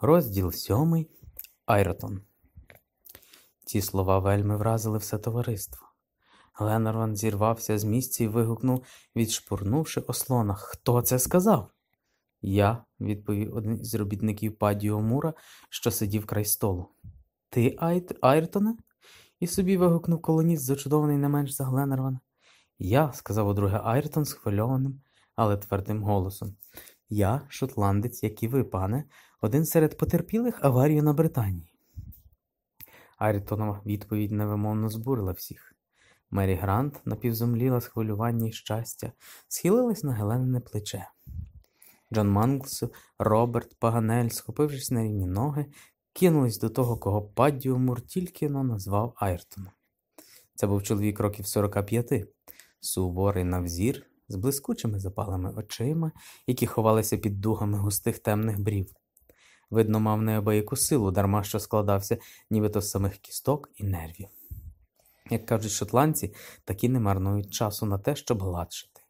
Розділ сьомий Айротон. Ці слова вельми вразили все товариство. Ленорван зірвався з місця і вигукнув, відшпурнувши ослона. Хто це сказав? Я, відповів один із робітників Падіо Мура, що сидів край столу. Ти, Айртоне? І собі вигукнув колоніст, зачудований не менш за Гленервана. Я, сказав удруге Айртон схвильованим, але твердим голосом. Я, шотландець, як і ви, пане, один серед потерпілих аварію на Британії. Арітонова відповідь невимовно збурила всіх. Мері Грант напівзумліла з хвилювання і щастя, схилилась на гелене плече. Джон Манглс, Роберт, Паганель, схопившись на рівні ноги, кинулись до того, кого Паддіумур тільки но назвав Айртоном. Це був чоловік років 45, суворий на взір, з блискучими запалими очима, які ховалися під дугами густих темних брів. Видно, мав неабияку силу, дарма що складався, нібито з самих кісток і нервів. Як кажуть шотландці, такі не марнують часу на те, щоб гладшити.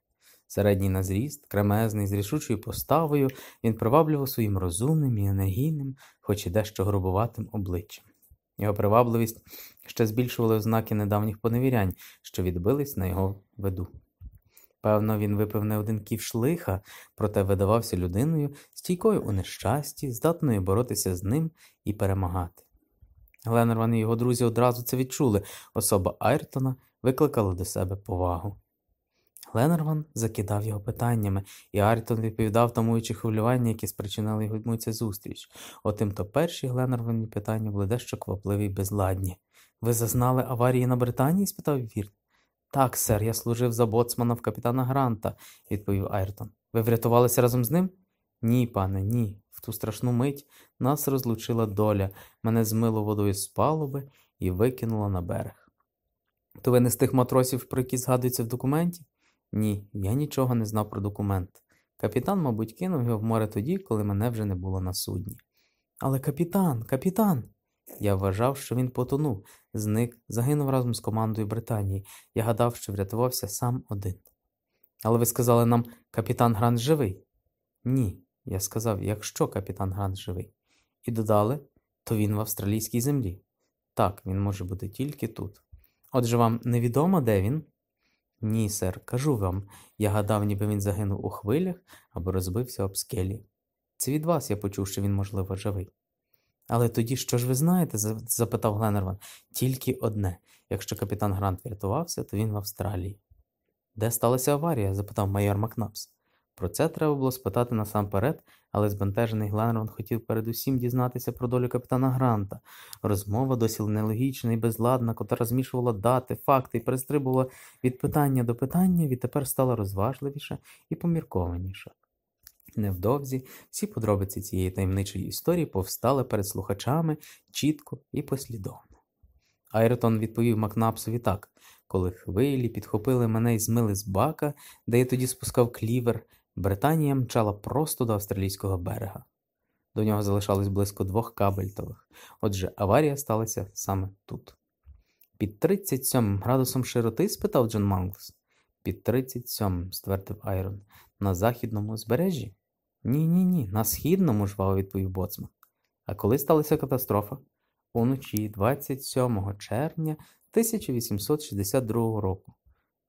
Середній на зріст, кремезний, з рішучою поставою, він приваблював своїм розумним і енергійним, хоч і дещо грубуватим обличчям. Його привабливість ще збільшували ознаки недавніх поневірянь, що відбились на його виду. Певно, він випив не один ківш лиха, проте видавався людиною, стійкою у нещасті, здатною боротися з ним і перемагати. Гленерван і його друзі одразу це відчули. Особа Айртона викликала до себе повагу. Гленерван закидав його питаннями, і Айртон відповідав тамуючи хвилювання, які спричинили його ця зустріч. Отим то перші Гленервані питання були дещо квапливі й безладні. Ви зазнали аварії на Британії? спитав Вірт. Так, сер, я служив за боцмана в капітана Гранта, відповів Айртон. Ви врятувалися разом з ним? Ні, пане, ні. В ту страшну мить нас розлучила доля, мене змило водою з палуби і викинуло на берег. То ви не з тих матросів, про які згадуються в документі? Ні, я нічого не знав про документ. Капітан, мабуть, кинув його в море тоді, коли мене вже не було на судні. Але капітан, капітан. Я вважав, що він потонув, зник, загинув разом з командою Британії. Я гадав, що врятувався сам один. Але ви сказали нам, капітан Грант живий? Ні, я сказав, якщо капітан Грант живий. І додали, то він в австралійській землі. Так, він може бути тільки тут. Отже, вам невідомо, де він? Ні, сер, кажу вам. Я гадав, ніби він загинув у хвилях або розбився об скелі. Це від вас я почув, що він, можливо, живий. Але тоді що ж ви знаєте? запитав Гленерван. Тільки одне. Якщо капітан Грант врятувався, то він в Австралії. Де сталася аварія? запитав майор Макнапс. Про це треба було спитати насамперед, але збентежений Гленерван хотів передусім дізнатися про долю капітана Гранта. Розмова досі нелогічна і безладна, котра змішувала дати, факти і перестрибувала від питання до питання, відтепер стала розважливіша і поміркованіша невдовзі всі подробиці цієї таємничої історії повстали перед слухачами чітко і послідовно. Айртон відповів Макнапсові так, коли хвилі підхопили мене і змили з бака, де я тоді спускав клівер, Британія мчала просто до австралійського берега. До нього залишалось близько двох кабельтових, отже, аварія сталася саме тут. Під 37 градусом широти? спитав Джон Манглс. Під 37, ствердив Айрон, на західному узбережжі. Ні, ні, ні, на східному жваво відповів боцман. А коли сталася катастрофа? Уночі 27 червня 1862 року.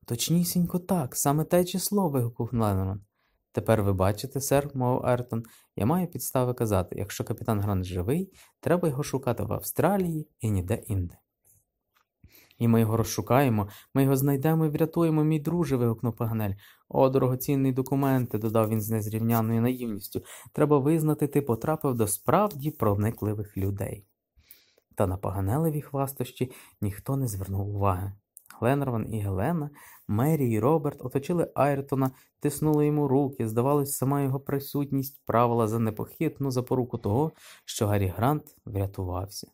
Точнісінько так, саме те число. вигукнув Леннон. Тепер ви бачите, сер, мовив Ертон, я маю підстави казати, якщо капітан Грант живий, треба його шукати в Австралії і ніде інде і ми його розшукаємо, ми його знайдемо і врятуємо, мій друже, вигукнув Паганель. О, дорогоцінний документ, додав він з незрівняною наївністю. Треба визнати, ти потрапив до справді проникливих людей. Та на Паганелеві хвастощі ніхто не звернув уваги. Гленрван і Гелена, Мері і Роберт оточили Айртона, тиснули йому руки, здавалось, сама його присутність правила за непохитну запоруку того, що Гаррі Грант врятувався.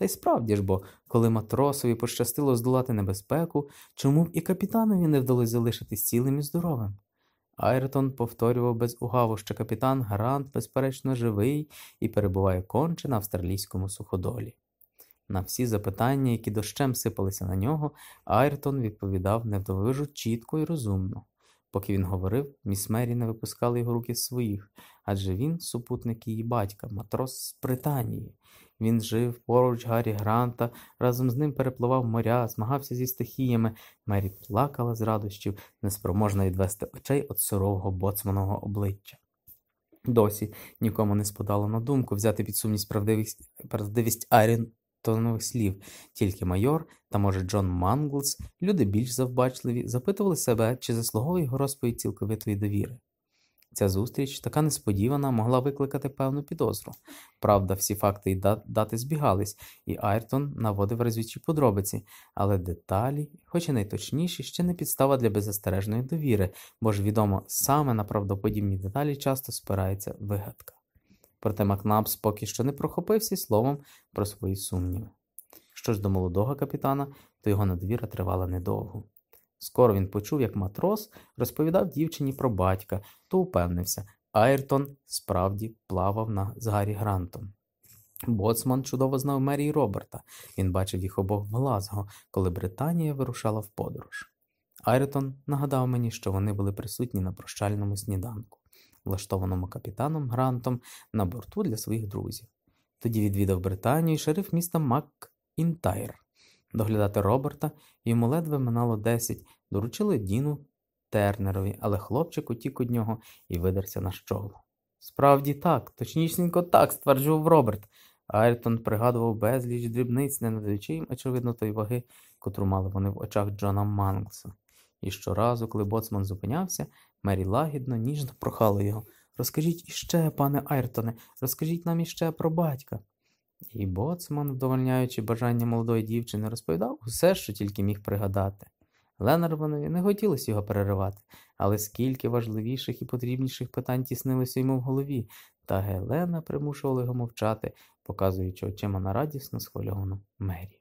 Та й справді ж бо, коли матросові пощастило здолати небезпеку, чому б і капітанові не вдалося залишитись цілим і здоровим? Айртон повторював без угаву, що капітан Грант, безперечно, живий і перебуває конче на австралійському суходолі. На всі запитання, які дощем сипалися на нього, Айртон відповідав невдовижу чітко і розумно. Поки він говорив, міс Мері не випускала його руки своїх, адже він супутник її батька, матрос з Британії. Він жив поруч Гаррі Гранта, разом з ним перепливав моря, змагався зі стихіями. Мері плакала з радощів, неспроможна відвести очей від сурового боцманого обличчя. Досі нікому не спадало на думку взяти під сумність правдивість правдивість Арін тонових слів, тільки майор та, може, Джон Манглс, люди більш завбачливі, запитували себе, чи заслуговує його розповідь цілковитої довіри. Ця зустріч, така несподівана, могла викликати певну підозру. Правда, всі факти і дати збігались, і Айртон наводив розвідчі подробиці, але деталі, хоч і найточніші, ще не підстава для беззастережної довіри, бо ж відомо, саме на правдоподібні деталі часто спирається вигадка проте Макнапс поки що не прохопився словом про свої сумніви. Що ж до молодого капітана, то його надвіра тривала недовго. Скоро він почув, як матрос розповідав дівчині про батька, то упевнився, Айртон справді плавав на з Гаррі Грантом. Боцман чудово знав Мері Роберта. Він бачив їх обох в Глазго, коли Британія вирушала в подорож. Айртон нагадав мені, що вони були присутні на прощальному сніданку влаштованому капітаном Грантом на борту для своїх друзів. Тоді відвідав Британію шериф міста Мак-Інтайр. Доглядати Роберта йому ледве минало 10, доручили Діну Тернерові, але хлопчик утік від нього і видерся на щоглу. Справді так, точнісінько так, стверджував Роберт. Айртон пригадував безліч дрібниць, не надаючи їм очевидно той ваги, котру мали вони в очах Джона Манглса. І щоразу, коли боцман зупинявся, Мері лагідно, ніжно прохала його Розкажіть іще, пане Айртоне, розкажіть нам іще про батька. І боцман, вдовольняючи бажання молодої дівчини, розповідав усе, що тільки міг пригадати. Ленарванові не хотілося його переривати, але скільки важливіших і потрібніших питань тіснилося йому в голові, та Гелена примушувала його мовчати, показуючи очима на радісно схвильовану Мері.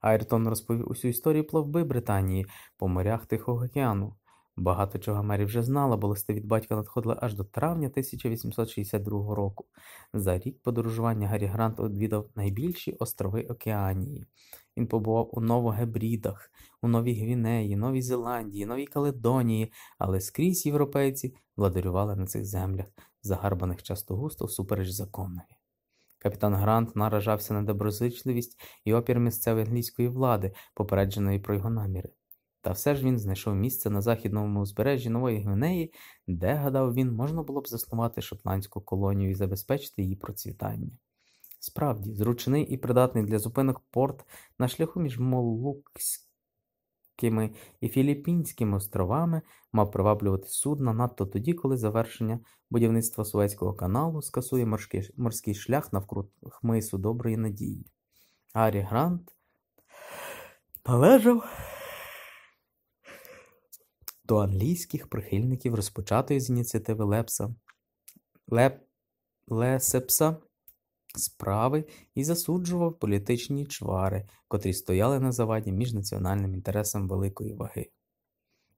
Айртон розповів усю історію плавби Британії по морях Тихого океану. Багато чого Мері вже знала, бо листи від батька надходили аж до травня 1862 року. За рік подорожування Гаррі Грант відвідав найбільші острови Океанії. Він побував у Новогебрідах, у Новій Гвінеї, Новій Зеландії, Новій Каледонії, але скрізь європейці владарювали на цих землях, загарбаних часто густо всупереч законові. Капітан Грант наражався на доброзичливість і опір місцевої англійської влади, попередженої про його наміри. Та все ж він знайшов місце на західному узбережжі Нової Гвинеї, де, гадав він, можна було б заснувати шотландську колонію і забезпечити її процвітання. Справді, зручний і придатний для зупинок порт на шляху між Молукським Кими і Філіппінськими островами мав приваблювати судна надто тоді, коли завершення будівництва Суецького каналу скасує морський, морський шлях навкруг Хмису доброї надії. Гаррі Грант належав до англійських прихильників розпочатої з ініціативи Лепса Леп... Лесепса справи і засуджував політичні чвари, котрі стояли на заваді між національним інтересом великої ваги.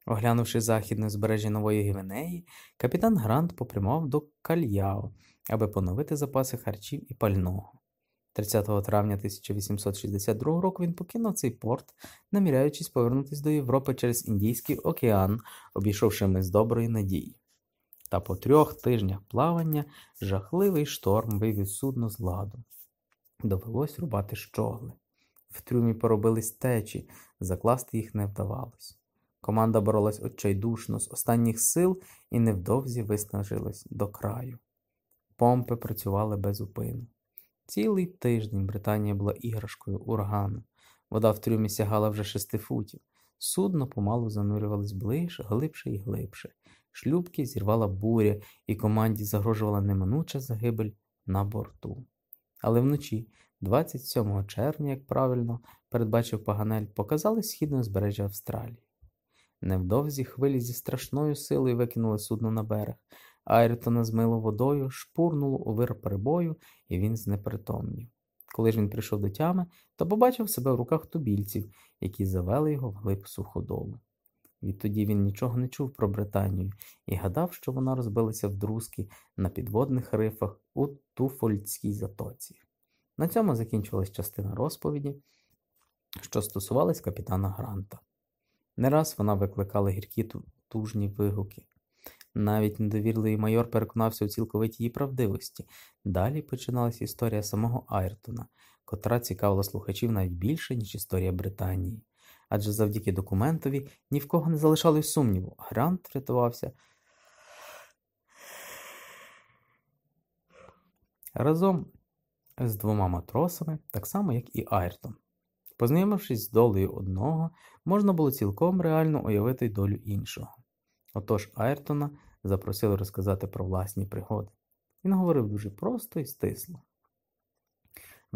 Оглянувши західне збережжя Нової Гвинеї, капітан Грант попрямував до Кальяо, аби поновити запаси харчів і пального. 30 травня 1862 року він покинув цей порт, наміряючись повернутися до Європи через Індійський океан, обійшовши мис доброї надії. Та по трьох тижнях плавання жахливий шторм вивів судно з ладу. Довелось рубати щогли. В трюмі поробились течі, закласти їх не вдавалось. Команда боролась отчайдушно з останніх сил і невдовзі виснажилась до краю. Помпи працювали без упину. Цілий тиждень Британія була іграшкою урагану. Вода в трюмі сягала вже шести футів. Судно помалу занурювалось ближче, глибше і глибше. Шлюпки зірвала буря, і команді загрожувала неминуча загибель на борту. Але вночі, 27 червня, як правильно передбачив Паганель, показали східне узбережжя Австралії. Невдовзі хвилі зі страшною силою викинули судно на берег, Айртона змило водою, шпурнуло у вир перебою, і він знепритомнів. Коли ж він прийшов до тями, то побачив себе в руках тубільців, які завели його в глиб суходолу. Відтоді він нічого не чув про Британію і гадав, що вона розбилася в друзки на підводних рифах у Туфольдській затоці. На цьому закінчилась частина розповіді, що стосувалась капітана Гранта. Не раз вона викликала гіркі тужні вигуки. Навіть недовірливий майор переконався у цілковитій її правдивості. Далі починалася історія самого Айртона, котра цікавила слухачів навіть більше, ніж історія Британії адже завдяки документові ні в кого не залишалось сумніву. Грант врятувався. Разом з двома матросами, так само, як і Айртон. Познайомившись з долею одного, можна було цілком реально уявити долю іншого. Отож Айртона запросили розказати про власні пригоди. Він говорив дуже просто і стисло.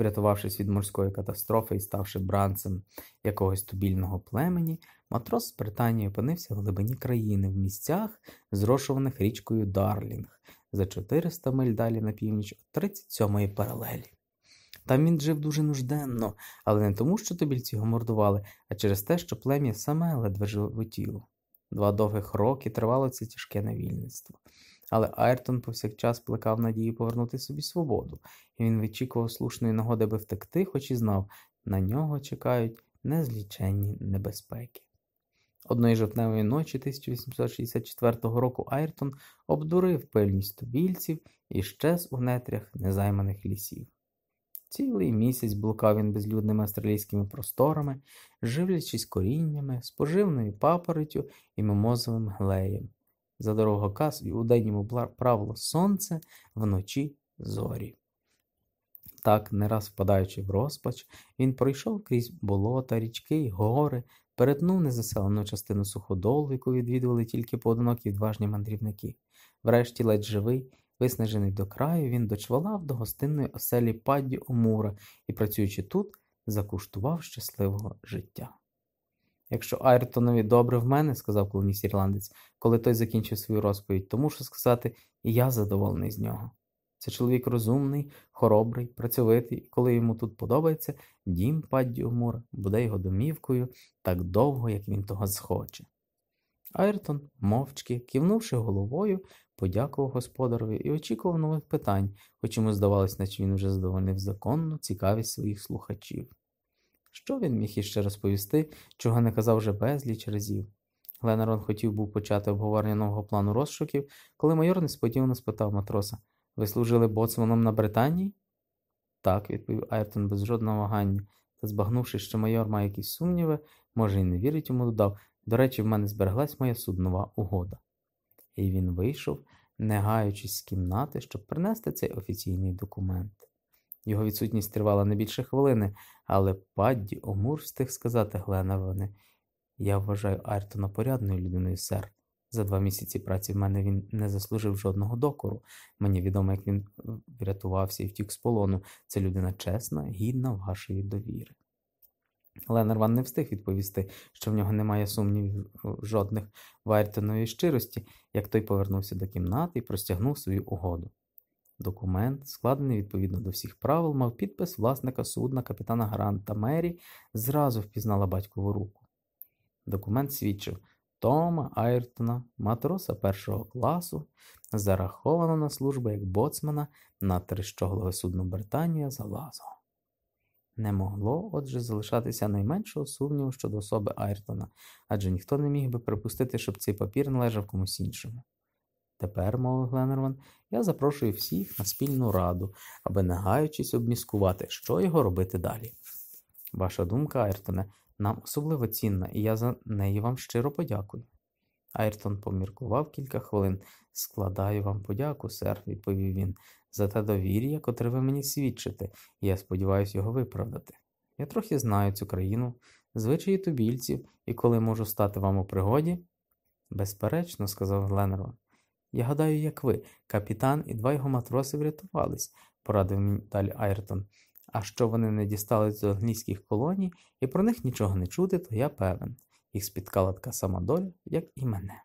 Врятувавшись від морської катастрофи і ставши бранцем якогось тубільного племені, матрос з Британії опинився в глибині країни в місцях, зрошуваних річкою Дарлінг за 400 миль далі на північ 37-ї паралелі. Там він жив дуже нужденно, але не тому, що тубільці його мордували, а через те, що плем'я саме ледве животіло. Два довгих роки тривало це тяжке невільництво але Айртон повсякчас плекав надію повернути собі свободу, і він вичікував слушної нагоди, аби втекти, хоч і знав, на нього чекають незліченні небезпеки. Одної жовтневої ночі 1864 року Айртон обдурив пильність тубільців і щез у нетрях незайманих лісів. Цілий місяць блукав він безлюдними австралійськими просторами, живлячись коріннями, споживною папоротю і мимозовим глеєм. За дорого каз, і удень йому правило сонце, вночі зорі. Так, не раз впадаючи в розпач, він пройшов крізь болота, річки гори, перетнув незаселену частину суходолу, яку відвідували тільки поодинокі відважні мандрівники. Врешті, ледь живий, виснажений до краю, він дочвалав до гостинної оселі падді Омура і, працюючи тут, закуштував щасливого життя. Якщо Айртонові добре в мене, сказав колоніст ірландець, коли той закінчив свою розповідь, то мушу сказати, і я задоволений з нього. Це чоловік розумний, хоробрий, працьовитий, і коли йому тут подобається, дім Паддіо Мур буде його домівкою так довго, як він того схоче. Айртон, мовчки, кивнувши головою, подякував господарові і очікував нових питань, хоч йому здавалось, наче він вже задовольнив законну цікавість своїх слухачів. Що він міг іще розповісти, чого не казав вже безліч разів. Ленарон хотів був почати обговорення нового плану розшуків, коли майор несподівано спитав матроса Ви служили боцманом на Британії? Так, відповів Айртон без жодного вагання, та збагнувши, що майор має якісь сумніви, може, і не вірить йому, додав До речі, в мене збереглась моя суднова угода. І він вийшов, не гаючись з кімнати, щоб принести цей офіційний документ. Його відсутність тривала не більше хвилини, але Падді Омур встиг сказати Гленавоне, я вважаю Айртона порядною людиною, сер. За два місяці праці в мене він не заслужив жодного докору. Мені відомо, як він е, врятувався і втік з полону. Це людина чесна, гідна вашої довіри. Ленерван не встиг відповісти, що в нього немає сумнівів е, жодних в Айртоновій щирості, як той повернувся до кімнати і простягнув свою угоду. Документ, складений відповідно до всіх правил, мав підпис власника судна капітана Гранта Мері, зразу впізнала батькову руку. Документ свідчив Тома Айртона, матроса першого класу, зараховано на службу як боцмана на трищоглове судно Британія Залазо. Не могло, отже, залишатися найменшого сумніву щодо особи Айртона, адже ніхто не міг би припустити, щоб цей папір належав комусь іншому. Тепер, мовив Гленерван, я запрошую всіх на спільну раду, аби нагаючись гаючись обміскувати, що його робити далі. Ваша думка, Айртоне, нам особливо цінна, і я за неї вам щиро подякую. Айртон поміркував кілька хвилин. Складаю вам подяку, сер, відповів він, за те довір'я, котре ви мені свідчите, і я сподіваюся його виправдати. Я трохи знаю цю країну, звичаї тубільців, і коли можу стати вам у пригоді. Безперечно, сказав Гленерван. Я гадаю, як ви, капітан і два його матроси врятувались, порадив далі Айртон. А що вони не дістались до англійських колоній і про них нічого не чути, то я певен. Їх спіткала така сама доля, як і мене.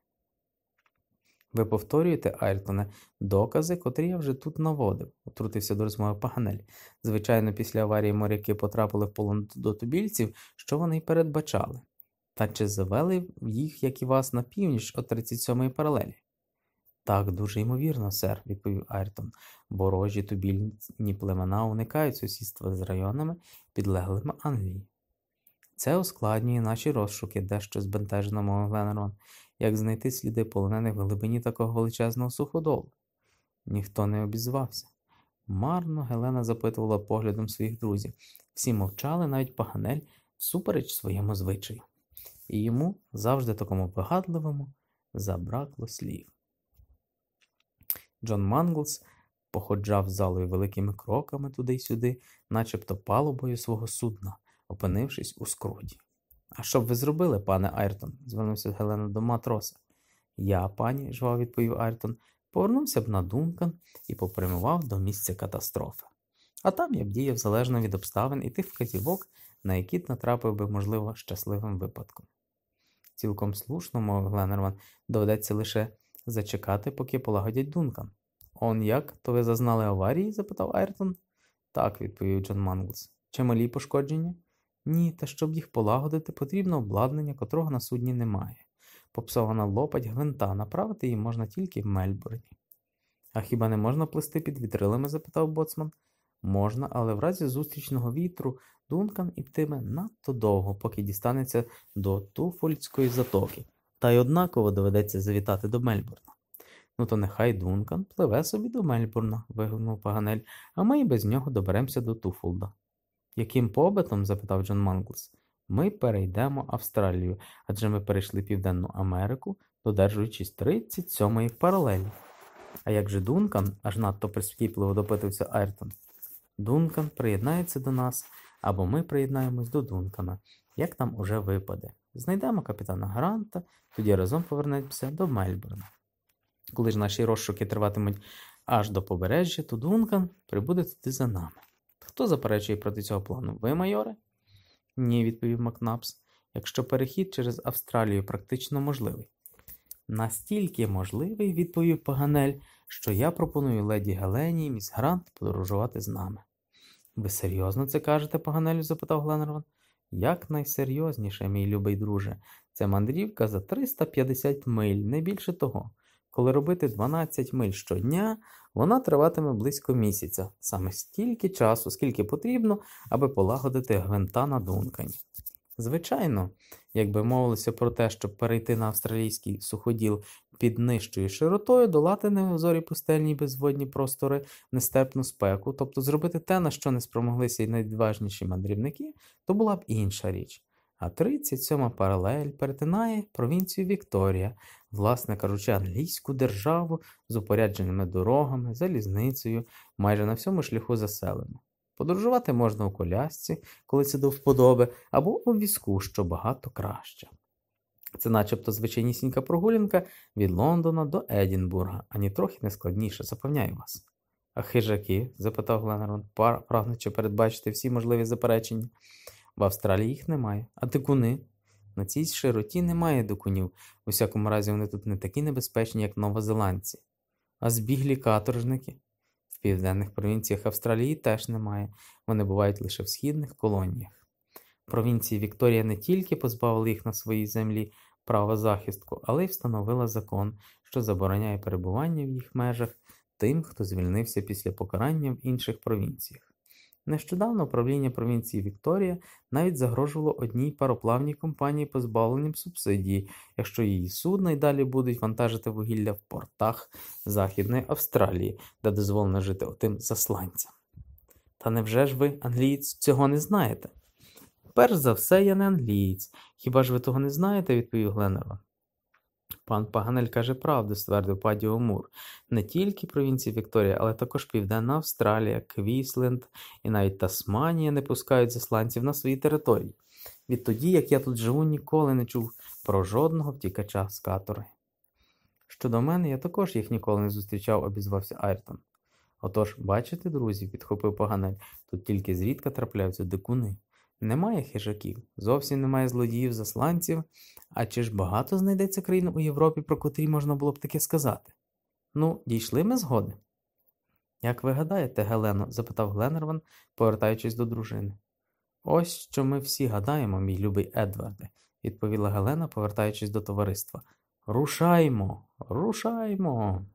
Ви повторюєте, Айртоне, докази, котрі я вже тут наводив, утрутився до розмови Паганель. Звичайно, після аварії моряки потрапили в полон до тубільців, що вони й передбачали, та чи завели їх, як і вас, на північ о 37-ї паралелі. Так, дуже ймовірно, сер, відповів Айртон. ворожі тубільні племена уникають сусідства з районами, підлеглими Англії. Це ускладнює наші розшуки, дещо збентежено мовив Ленерон, як знайти сліди полонених в глибині такого величезного суходолу. Ніхто не обізвався. Марно Гелена запитувала поглядом своїх друзів. Всі мовчали, навіть паганель, супереч своєму звичаю, і йому завжди такому вигадливому забракло слів. Джон Манглс походжав залою великими кроками туди й сюди, начебто палубою свого судна, опинившись у скруті. А що б ви зробили, пане Айртон? звернувся Гелена до матроса. Я, пані, жваво відповів Айртон, повернувся б на Дункан і попрямував до місця катастрофи. А там я б діяв залежно від обставин і тих вказівок, на які натрапив би, можливо, щасливим випадком. Цілком слушно, мовив Гленнерман, доведеться лише зачекати, поки полагодять Дункан. Он як? То ви зазнали аварії? запитав Айртон. Так, відповів Джон Манглс. Чималі пошкодження? Ні, та щоб їх полагодити, потрібно обладнання, котрого на судні немає. Попсована лопать гвинта, направити її можна тільки в Мельбурні. А хіба не можна плести під вітрилами? запитав боцман. Можна, але в разі зустрічного вітру Дункан і птиме надто довго, поки дістанеться до Туфольської затоки та й однаково доведеться завітати до Мельбурна. Ну, то нехай Дункан пливе собі до Мельбурна, вигукнув Паганель, а ми й без нього доберемося до Туфолда. Яким побитом? запитав Джон Манглс. Ми перейдемо Австралію, адже ми перейшли Південну Америку, додержуючись 37-ї паралелі. А як же Дункан, аж надто прискіпливо допитався Айртон. Дункан приєднається до нас, або ми приєднаємось до Дункана, як там уже випаде. Знайдемо капітана Гранта, тоді разом повернемося до Мельбурна. Коли ж наші розшуки триватимуть аж до побережжя, то Дункан прибуде туди за нами. Хто заперечує проти цього плану? Ви, майоре? Ні, відповів Макнапс. Якщо перехід через Австралію практично можливий. Настільки можливий, відповів Паганель, що я пропоную леді Гелені і міс Грант подорожувати з нами. Ви серйозно це кажете, Паганелю? запитав Гленнерван. Якнайсерйозніше, мій любий друже, це мандрівка за 350 миль, не більше того. Коли робити 12 миль щодня, вона триватиме близько місяця, саме стільки часу, скільки потрібно, аби полагодити гвинта на дункані. Звичайно, якби мовилося про те, щоб перейти на австралійський суходіл під нижчою широтою, долати невзорі пустельні безводні простори, нестерпну спеку, тобто зробити те, на що не спромоглися й найдважніші мандрівники, то була б інша річ. А 37-ма паралель перетинає провінцію Вікторія, власне кажучи, англійську державу з упорядженими дорогами, залізницею, майже на всьому шляху заселено. Подорожувати можна у колясці, коли це до вподоби, або у візку, що багато краще. Це начебто звичайнісінька прогулянка від Лондона до Едінбурга, ані трохи не складніше, запевняю вас. А хижаки? запитав Гленнерон, прагнучи передбачити всі можливі заперечення. В Австралії їх немає. А дикуни? На цій широті немає дикунів. У всякому разі, вони тут не такі небезпечні, як новозеландці. А збіглі каторжники південних провінціях Австралії теж немає, вони бувають лише в східних колоніях. Провінції Вікторія не тільки позбавили їх на своїй землі права захистку, але й встановила закон, що забороняє перебування в їх межах тим, хто звільнився після покарання в інших провінціях. Нещодавно управління провінції Вікторія навіть загрожувало одній пароплавній компанії позбавленням субсидії, якщо її судно й далі будуть вантажити вугілля в портах Західної Австралії, де дозволено жити отим засланцям. Та невже ж ви, англієць, цього не знаєте? Перш за все, я не англієць. Хіба ж ви того не знаєте? відповів Гленерон. Пан Паганель каже правду, ствердив Падіо Мур. Не тільки провінції Вікторія, але також Південна Австралія, Квісленд і навіть Тасманія не пускають засланців на свої території. Відтоді, як я тут живу, ніколи не чув про жодного втікача з катори. Щодо мене, я також їх ніколи не зустрічав, обізвався Айртон. Отож, бачите, друзі, підхопив Паганель, тут тільки зрідка трапляються дикуни. Немає хижаків, зовсім немає злодіїв-засланців, а чи ж багато знайдеться країн у Європі, про котрі можна було б таке сказати? Ну, дійшли ми згоди. Як ви гадаєте, Гелено? запитав Гленерван, повертаючись до дружини. Ось що ми всі гадаємо, мій любий Едварде, відповіла Гелена, повертаючись до товариства. Рушаймо, рушаймо.